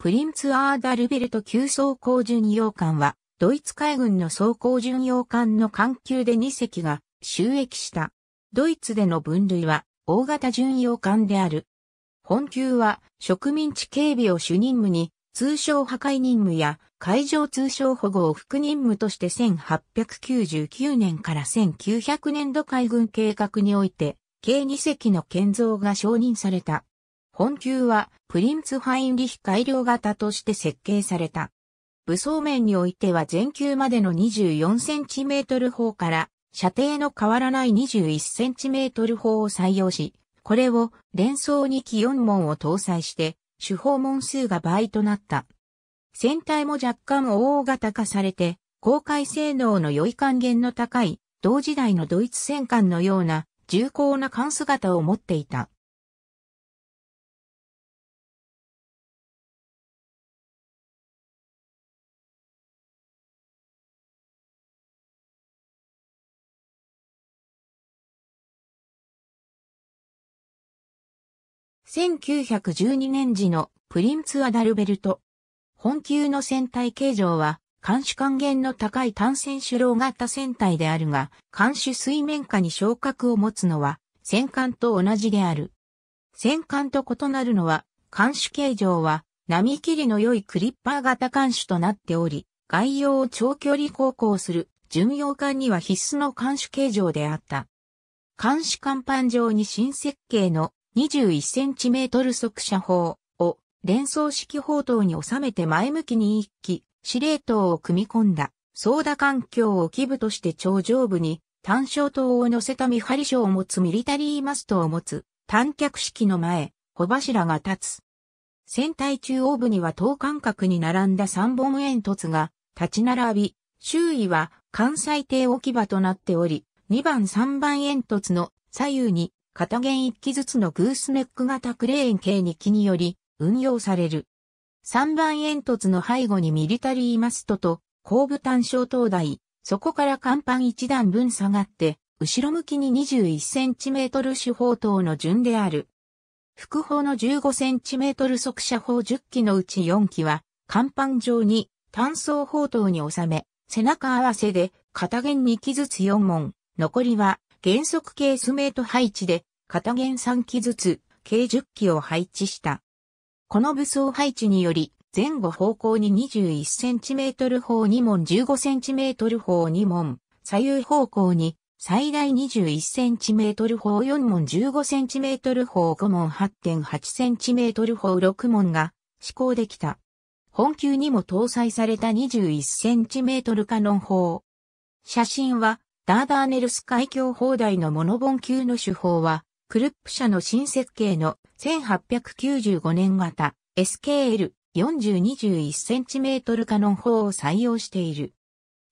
プリンツ・アーダルベルト級装甲巡洋艦は、ドイツ海軍の装甲巡洋艦の艦級で2隻が収益した。ドイツでの分類は、大型巡洋艦である。本級は、植民地警備を主任務に、通称破壊任務や海上通商保護を副任務として1899年から1900年度海軍計画において、計2隻の建造が承認された。本級はプリンツ・ファインリヒ改良型として設計された。武装面においては全球までの 24cm 砲から射程の変わらない 21cm 砲を採用し、これを連装2機4門を搭載して手法門数が倍となった。船体も若干大型化されて、公開性能の良い還元の高い、同時代のドイツ戦艦のような重厚な艦姿を持っていた。1912年時のプリンツ・アダルベルト。本級の船体形状は、艦首還元の高い単線主楼型船体であるが、艦首水面下に昇格を持つのは、戦艦と同じである。戦艦と異なるのは、艦首形状は、波切りの良いクリッパー型艦首となっており、外洋を長距離航行する巡洋艦には必須の艦首形状であった。艦首甲板上に新設計の21センチメートル速射砲を連装式砲塔に収めて前向きに一機、司令塔を組み込んだ、操舵環境を基部として頂上部に、単焦塔を乗せた見張り所を持つミリタリーマストを持つ、単脚式の前、帆柱が立つ。船体中央部には等間隔に並んだ三本煙突が立ち並び、周囲は関西艇置き場となっており、2番3番煙突の左右に片弦一機ずつのグースネック型クレーン計2機により運用される。3番煙突の背後にミリタリーマストと後部単焦灯台、そこから甲板1段分下がって、後ろ向きに 21cm 四方等の順である。副砲の 15cm 速射砲10機のうち4機は、甲板上に単装砲塔に収め、背中合わせで片弦2機ずつ4門、残りは原則系スメート配置で、片弦3機ずつ、計10機を配置した。この武装配置により、前後方向に 21cm 方2門 15cm 方2門、左右方向に最大 21cm 方4門 15cm 方5門 8.8cm 方6門が施行できた。本級にも搭載された 21cm カノン砲。写真はダーダーネルス海峡砲台のモノボン級の手法は、クルップ社の新設計の1895年型 SKL 4021センチメートルカノン砲を採用している。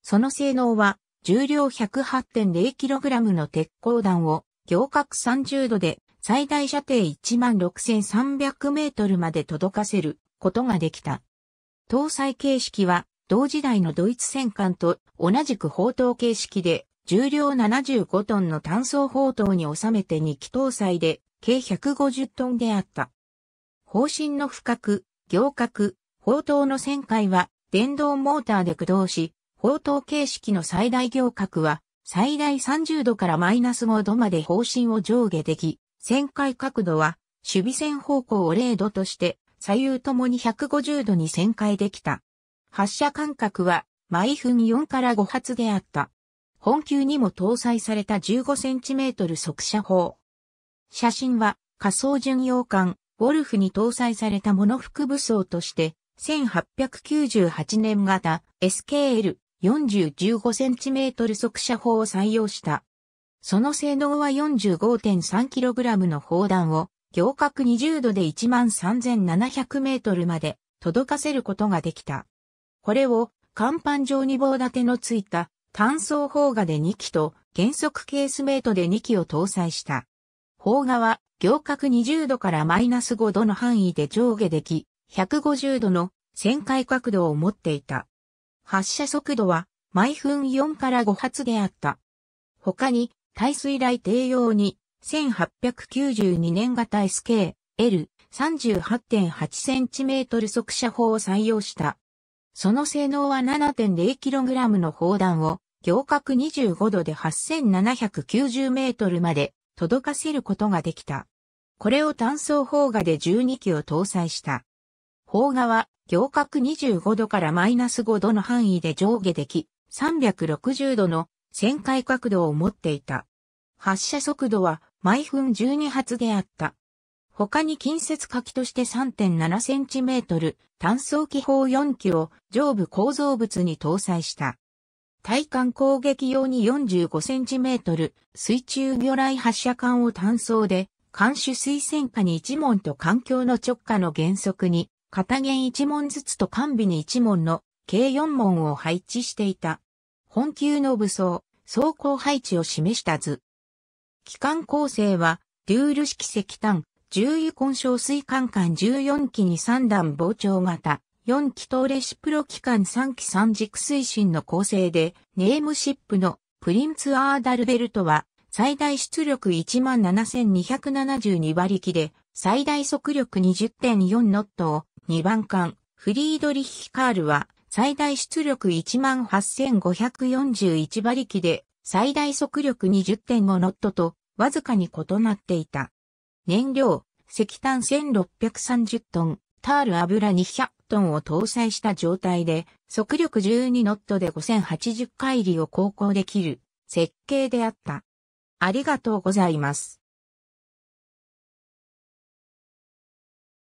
その性能は重量 108.0kg の鉄鋼弾を行角30度で最大射程16,300メートルまで届かせることができた。搭載形式は同時代のドイツ戦艦と同じく砲塔形式で重量75トンの単素砲塔に収めて2機搭載で、計150トンであった。方針の深く、行角、砲塔の旋回は電動モーターで駆動し、砲塔形式の最大行角は最大30度からマイナス5度まで方針を上下でき、旋回角度は守備線方向を0度として左右ともに150度に旋回できた。発射間隔は毎分4から5発であった。本級にも搭載された 15cm 速射砲。写真は仮想巡洋艦、ウォルフに搭載されたモノ副武装として、1898年型 SKL40-15cm 速射砲を採用した。その性能は 45.3kg の砲弾を行角20度で 13700m まで届かせることができた。これを甲板上に棒立てのついた単装砲画で2機と原則ケースメイトで2機を搭載した。砲画は行角20度からマイナス5度の範囲で上下でき、150度の旋回角度を持っていた。発射速度は毎分4から5発であった。他に、耐水雷低用に、1892年型 SKL38.8 センチメートル速射砲を採用した。その性能は 7.0kg の砲弾を行角25度で8790メートルまで届かせることができた。これを単装砲画で12機を搭載した。砲画は行角25度からマイナス5度の範囲で上下でき、360度の旋回角度を持っていた。発射速度は毎分12発であった。他に近接火器として3.7センチメートル、単装機砲4機を上部構造物に搭載した。対艦攻撃用に 45cm 水中魚雷発射管を単装で、艦首水戦下に一門と艦橋の直下の原則に、片弦一門ずつと艦尾に一門の計4門を配置していた。本級の武装、装甲配置を示した図。機関構成は、デュール式石炭、重油混焼水管管14機に3段膨張型、4気筒レシプロ機関3機3軸推進の構成で、ネームシップのプリンツ・アーダルベルトは、最大出力17,272馬力で、最大速力20.4ノットを2番艦、フリードリッヒ・カールは、最大出力18,541馬力で、最大速力20.5ノットと、わずかに異なっていた。燃料、石炭1630トン、タール油200トンを搭載した状態で、速力12ノットで5080回りを航行できる設計であった。ありがとうございます。